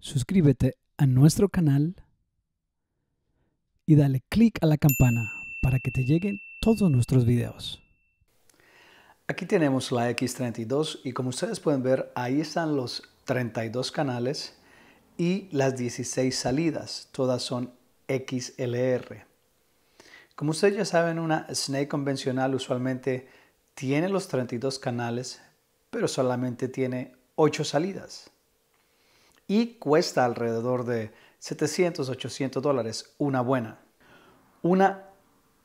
suscríbete a nuestro canal y dale clic a la campana para que te lleguen todos nuestros videos. Aquí tenemos la X32 y como ustedes pueden ver ahí están los 32 canales y las 16 salidas, todas son XLR. Como ustedes ya saben, una Snake convencional usualmente tiene los 32 canales, pero solamente tiene 8 salidas y cuesta alrededor de 700, 800 dólares una buena. Una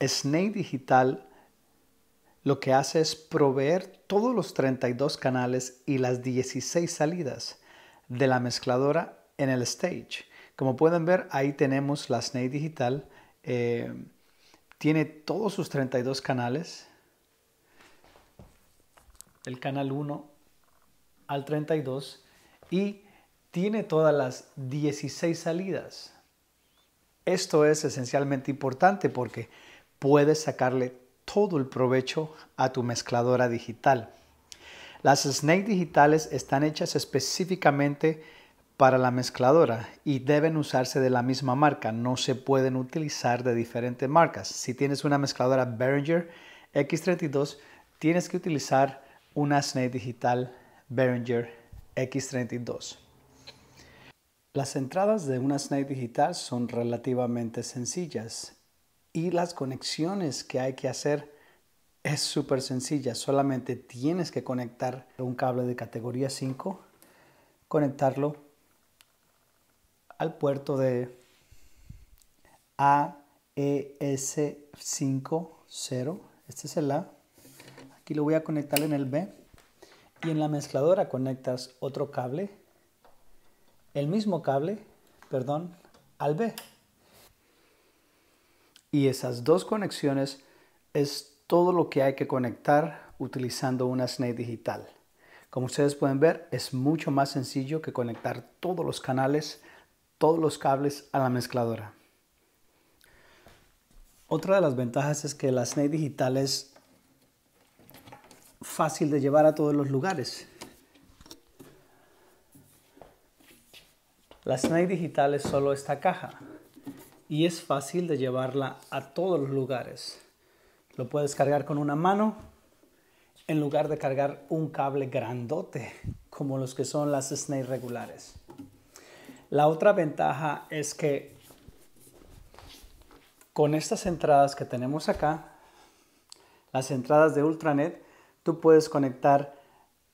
Snake Digital lo que hace es proveer todos los 32 canales y las 16 salidas de la mezcladora en el stage. Como pueden ver, ahí tenemos la Snake Digital. Eh, tiene todos sus 32 canales. El canal 1 al 32. Y tiene todas las 16 salidas. Esto es esencialmente importante porque puedes sacarle todo el provecho a tu mezcladora digital. Las Snake digitales están hechas específicamente para la mezcladora y deben usarse de la misma marca, no se pueden utilizar de diferentes marcas. Si tienes una mezcladora Behringer X32, tienes que utilizar una Snake digital Behringer X32. Las entradas de una SNAP digital son relativamente sencillas y las conexiones que hay que hacer es súper sencilla. Solamente tienes que conectar un cable de categoría 5, conectarlo al puerto de AES50. Este es el A. Aquí lo voy a conectar en el B. Y en la mezcladora conectas otro cable el mismo cable, perdón, al B. Y esas dos conexiones es todo lo que hay que conectar utilizando una SNE digital. Como ustedes pueden ver, es mucho más sencillo que conectar todos los canales, todos los cables a la mezcladora. Otra de las ventajas es que la SNE digital es fácil de llevar a todos los lugares. La Snake digital es solo esta caja y es fácil de llevarla a todos los lugares. Lo puedes cargar con una mano en lugar de cargar un cable grandote como los que son las snake regulares. La otra ventaja es que con estas entradas que tenemos acá, las entradas de Ultranet, tú puedes conectar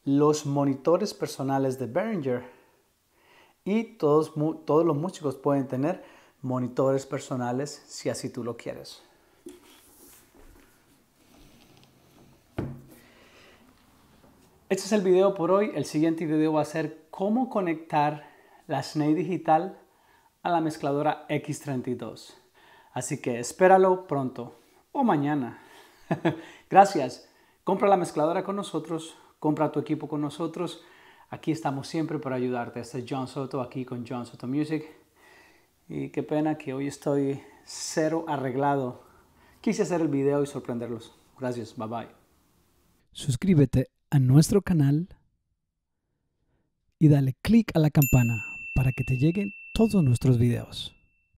los monitores personales de Behringer y todos, los músicos pueden tener monitores personales si así tú lo quieres. Este es el video por hoy. El siguiente video va a ser cómo conectar la Snake digital a la mezcladora X32. Así que espéralo pronto o mañana. Gracias. Compra la mezcladora con nosotros, compra tu equipo con nosotros Aquí estamos siempre para ayudarte. Este es John Soto aquí con John Soto Music. Y qué pena que hoy estoy cero arreglado. Quise hacer el video y sorprenderlos. Gracias, bye bye. Suscríbete a nuestro canal y dale click a la campana para que te lleguen todos nuestros videos.